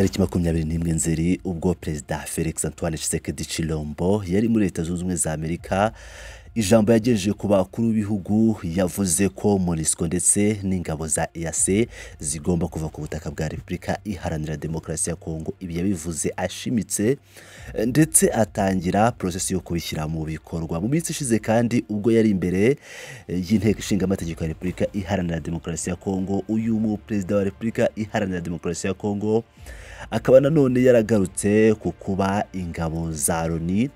tariki makumyabiri n'imwe nzeri ubwo perezida felix antoine Tshisekedi Chilombo yari muri leta zunze ubumwe za amerika ijambo yagejeje ku bakuru b'ibihugu yavuze ko monisco ndetse n'ingabo za eac zigomba kuva ku butaka bwa repubulika iharanira demokarasi ya kongo ibi yabivuze ashimitse ndetse atangira porosesi yo kubishyira mu bikorwa mu minsi ishize kandi ubwo yari imbere y'inteko ishinga amategeko ya repubulika iharanira demokarasi ya kongo uyu mu perezida wa repubulika iharanira demokarasi ya kongo akaba nanone yaragarutse ku kuba ingabo za loni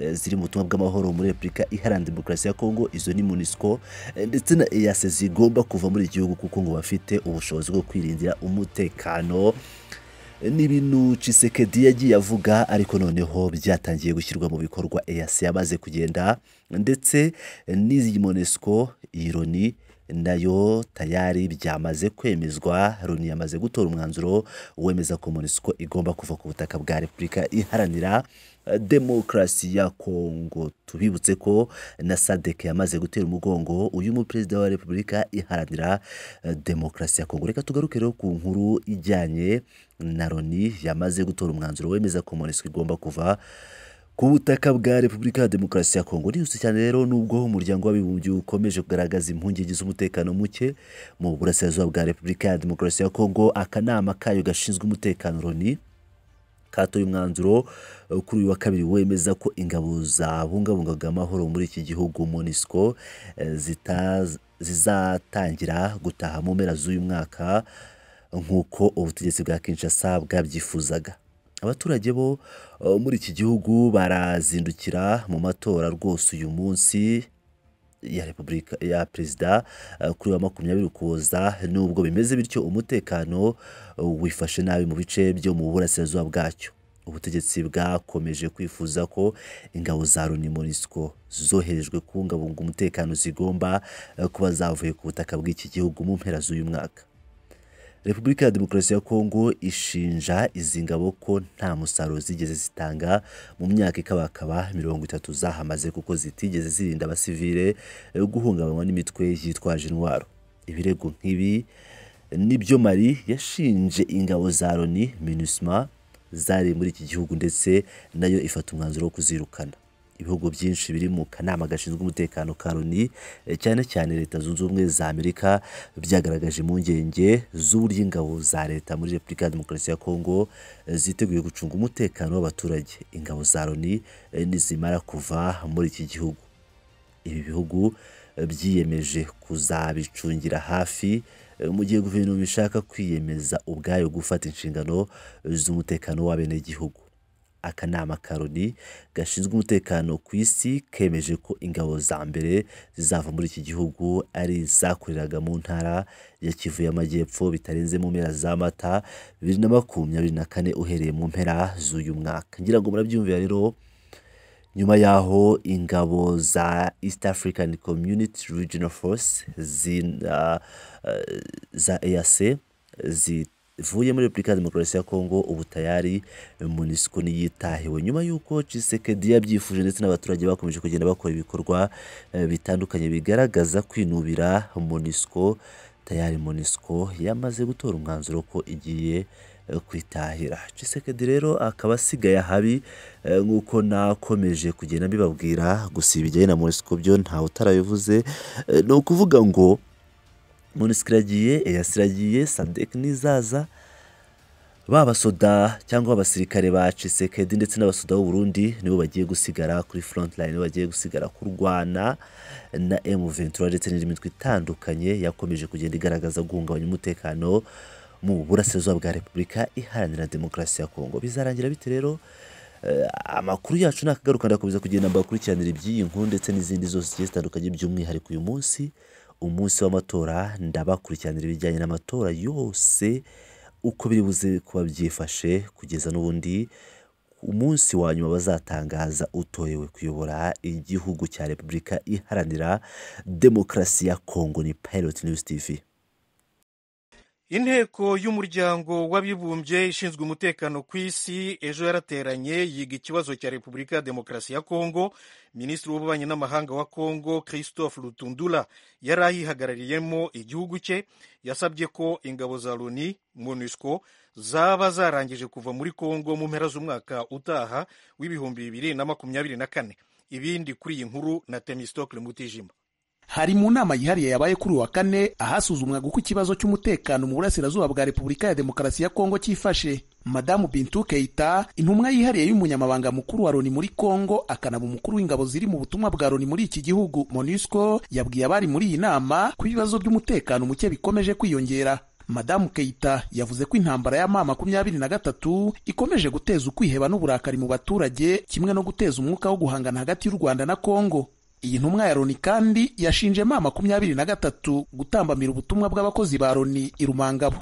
Eh, ziri mu butumwa bw'amahoro muri repubulika iharanira demokarasi ya kongo izo ni munisiko eh, ndetse na eyase zigomba kuva muri igihugu kuko ngo bafite ubushobozi bwo kwirindira umutekano eh, n'ibintu cisekedi yagiye avuga ariko noneho byatangiye gushyirwa mu bikorwa eyase yamaze kugenda ndetse n'iyi monesiko iyi loni nayo tayari byamaze kwemezwa Loni yamaze gutora umwanzuro wemeza ko igomba kuva ku butaka bwa Repubulika iharanira eh, demokarasi ya kongo tubibutse ko na sadeke yamaze gutera umugongo uyu muperezida wa repubulika iharanira eh, demokarasi ya kongo reka tugaruke rero ku nkuru ijyanye na Roni yamaze gutora umwanzuro wemeza ko igomba kuva ku butaka bwa repubulika ya demokarasi ya kongo ni cyane rero nubwo umuryango w'abibumbye ukomeje kugaragaza impungenge z'umutekano muke mu burasirazuba bwa repubulika ya demokarasi ya kongo akanama kayo gashinzwe umutekano Roni katoye umwanzuro kuri uyu wa kabiri wemeza ko ingabo zabungabungaga amahoro muri iki gihugu monisco eh, zizatangira gutaha mu mpera z'uyu mwaka nk'uko ubutegetsi bwa kinshasa bwabyifuzaga abaturage bo uh, muri iki gihugu barazindukira mu matora rwose uyu munsi ya repubulika ya perezida uh, kuri wa makumyabiri ukuza nubwo bimeze bityo umutekano uh, wifashe nabi mu bice byo mu burasirazuba bwacyo ubutegetsi bwakomeje kwifuza ko ingabo za Loni Monisco zoherejwe kubungabunga umutekano zigomba kuba zavuye ku butaka bw'iki gihugu mu mpera z'uyu mwaka repubulika ya demokarasi ya kongo ishinja izi ngabo ko nta musaruro zigeze zitanga mu myaka ikabakaba mirongo itatu zahamaze kuko zitigeze zirinda abasivile eh, guhungabanywa n'imitwe yitwaje intwaro ibirego nk'ibi nibyo mari yashinje ingabo za loni minusma zari muri iki gihugu ndetse nayo ifata umwanzuro wo kuzirukana ibihugu byinshi biri mu kanama gashinzwe umutekano ka loni eh, cyane cyane leta zunze ubumwe za amerika byagaragaje impungenge z'uburyo ingabo za leta muri repubulika ya demokarasi ya kongo eh, ziteguye gucunga umutekano w'abaturage ingabo za loni eh, nizimara kuva muri iki gihugu ibi bihugu byiyemeje kuzabicungira hafi mu gihe guverinoma ishaka kwiyemeza ubwayo gufata inshingano z'umutekano w'abenegihugu akanama ka Loni gashinzwe umutekano ku isi kemeje ko ingabo za mbere zizava muri iki gihugu ari izakoreraga mu ntara ya Kivu y'Amajyepfo bitarenze mu mpera za Mata bibiri na makumyabiri na kane uhereye mu mpera z'uyu mwaka ngira ngo murabyumvira rero nyuma yaho ingabo za East African Community Regional Force eh, za e zita ivuye muri Repubulika ya Demokarasi ya Kongo ubu tayari MONUSCO niyitahiwe nyuma y'uko Tshisekedi yabyifuje ndetse n'abaturage bakomeje kugenda bakora ibikorwa eh, bitandukanye bigaragaza kwinubira MONUSCO tayari MONUSCO yamaze gutora umwanzuro ko igiye eh, kwitahira Tshisekedi rero akaba asigaye ahabi eh, nk'uko nakomeje kugenda mbibabwira gusa ibijyanye na MONUSCO byo ntawe utarabivuze ni ukuvuga ngo monisike iragiye eyasi iragiye sadeki n'izaza babasoda cyangwa abasirikare ba cisekedi ndetse n'abasoda Burundi nibo bagiye gusigara kuri forontline bagiye gusigara kurwana na M23 ndetse n'indi mitwe itandukanye yakomeje kugenda igaragaza guhungabanya umutekano mu burasirazuba bwa repubulika iharanira demokarasi ya kongo bizarangira bite rero eh, amakuru yacu nakagaruka ndakomeza kugenda mbakurikiranira iby'iyi nkuru ndetse n'izindi zose zigiye zitandukanye by'umwihariko uyu munsi umunsi w'amatora ndabakurikiranira ibijyanye n'amatora yose uko biri buze kuba byifashe kugeza n'ubundi umunsi wa nyuma bazatangaza utorewe kuyobora igihugu cya repubulika iharanira demokarasi ya kongo ni piroti niwusi tivi inteko y'umuryango w'abibumbye ishinzwe umutekano ku isi ejo yarateranye yiga ikibazo cya repubulika ya demokarasi ya kongo minisitiri w'ububanyi n'amahanga wa kongo christophe rutundura yari ayihagarariyemo igihugu cye yasabye ko ingabo za loni monusco zaba zarangije kuva muri kongo mu mpera z'umwaka utaha w'ibihumbi bibiri na makumyabiri na kane ibindi kuri iyi nkuru na temistocle mutijima hari mu nama yihariye yabaye kuri uwa kane ahasuzumwaga uko ikibazo cy'umutekano mu burasirazuba bwa repubulika ya demokarasi ya kongo cyifashe madamu bintu keita intumwa yihariye y'umunyamabanga mukuru wa roni muri kongo akanaba umukuru w'ingabo ziri mu butumwa bwa roni muri iki gihugu monusco yabwiye abari muri iyi nama ko ibibazo by'umutekano muke bikomeje kwiyongera madamu keita yavuze ko intambara ya mama makumyabiri na gatatu ikomeje guteza ukwiheba n'uburakari mu baturage kimwe no guteza umwuka wo guhangana hagati y'u rwanda na kongo iyi ntumwa ya Roni kandi yashinje ma makumyabiri na gatatu gutambamira ubutumwa bw'abakozi ba Roni i Rumangabo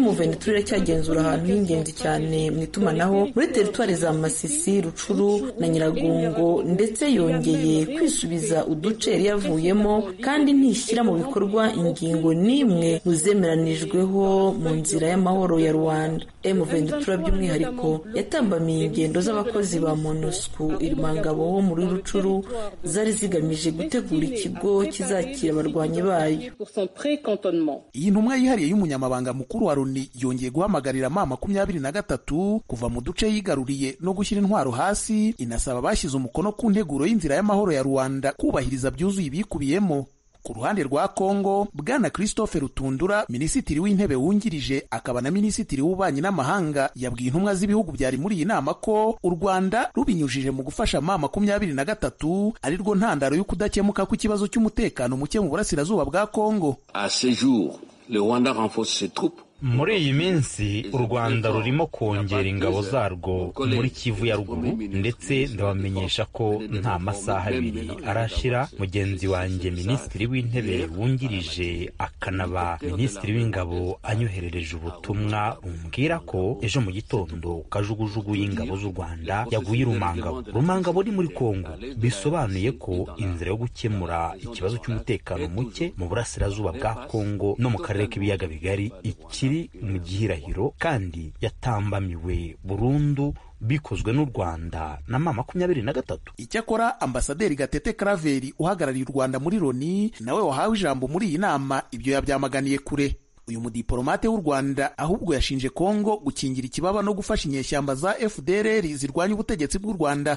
M23 iracyagenzura ahantu h'ingenzi cyane mu itumanaho muri teritwari za Masisi Rucuru na Nyiragongo ndetse yongeye kwisubiza uduce yari yavuyemo kandi ntishyira mu bikorwa ingingo n'imwe mu zemeranijweho mu nzira y'amahoro ya Rwanda M23 by'umwihariko yatambamiye ingendo z'abakozi ba MONUSCO irumangabo wo muri Rucuru Rutshuru zari zigamije gutegura ikigo kizakira abarwanyi bayo iyi ntumwa yihariye y'umunyamabanga mukuru wa Loni yongeye guhamagarira ma makumyabiri na gatatu kuva mu duce yigaruriye no gushyira intwaro hasi inasaba abashyize umukono ku nteguro y'inzira y'amahoro ya Rwanda kubahiriza byuzuye ibikubiyemo ku ruhande rwa Kongo bwana Christophe Rutundura minisitiri w'intebe wungirije akaba na minisitiri w'ububanyi n'amahanga yabwiye intumwa z'ibihugu byari muri iyi nama ko u Rwanda rubinyujije mu gufasha ma makumyabiri na gatatu ari rwo ntandaro y'ukudakemuka kw'ikibazo cy'umutekano muke mu burasirazuba bwa Kongo. A ce jour, le Rwanda renforce ses troupes muri iyi minsi u rwanda rurimo kongera ingabo zarwo muri kivu ya ruguru ndetse ndabamenyesha ko nta masaha abiri arashira mugenzi wanjye minisitiri w'intebe wungirije akanaba minisitiri w'ingabo anyoherereje ubutumwa bumbwira ko ejo mu gitondo kajugujugu y'ingabo z'u rwanda yaguye rumangabo rumangabo ni muri kongo bisobanuye ko inzira yo gukemura ikibazo cy'umutekano muke mu burasirazuba bwa kongo no mu karere k'ibiyaga bigari ikiri biri mu gihirahiro kandi yatambamiwe burundu bikozwe n'u Rwanda na mama makumyabiri na gatatu. Icyakora ambasaderi Gatete Karaveri uhagarariye u Rwanda muri Loni nawe wahawe ijambo muri iyi nama ibyo yabyamaganiye kure uyu mudiporomate w'u Rwanda ahubwo yashinje Kongo gukingira ikibaba no gufasha inyeshyamba za FDLR zirwanya ubutegetsi bw'u Rwanda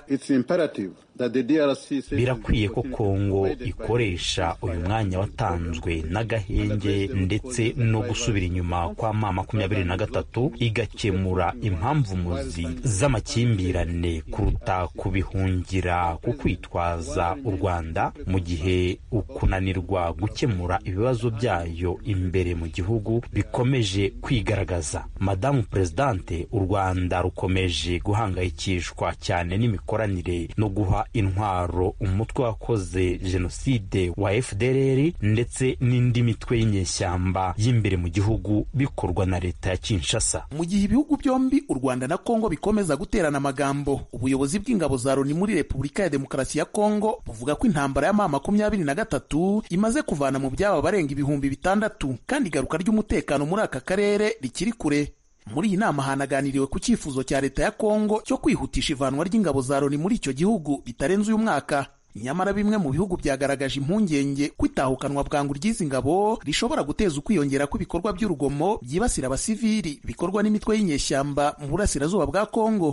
birakwiye ko Kongo ikoresha uyu mwanya watanzwe n'agahenge ndetse no gusubira inyuma kwa ma makumyabiri na gatatu igakemura impamvu muzi z'amakimbirane kuruta kubihungira ku kwitwaza u Rwanda mu gihe ukunanirwa gukemura ibibazo byayo imbere mu gihugu bw'igihugu bikomeje kwigaragaza madamu perezidante u rwanda rukomeje guhangayikishwa cyane n'imikoranire no guha intwaro umutwe wakoze jenoside wa fdrr ndetse n'indi mitwe y'inyeshyamba y'imbere mu gihugu bikorwa na leta ya kinshasa mu gihe ibihugu byombi u rwanda na kongo bikomeza guterana amagambo ubuyobozi bw'ingabo za loni muri repubulika ya demokarasi ya kongo buvuga ko intambara y'amaha makumyabiri na gatatu imaze kuvana mu byabo barenga ibihumbi bitandatu kandi igaruka ry'umutekano muri aka karere rikiri kure muri iyi nama hanaganiriwe ku cyifuzo cya leta ya kongo cyo kwihutisha ivanwa ry'ingabo za loni muri icyo gihugu bitarenze uyu mwaka nyamara bimwe mu bihugu byagaragaje impungenge ko itahukanwa bwangu ry'izi ngabo rishobora guteza ukwiyongera kw'ibikorwa by'urugomo byibasira abasivili bikorwa n'imitwe y'inyeshyamba mu burasirazuba bwa kongo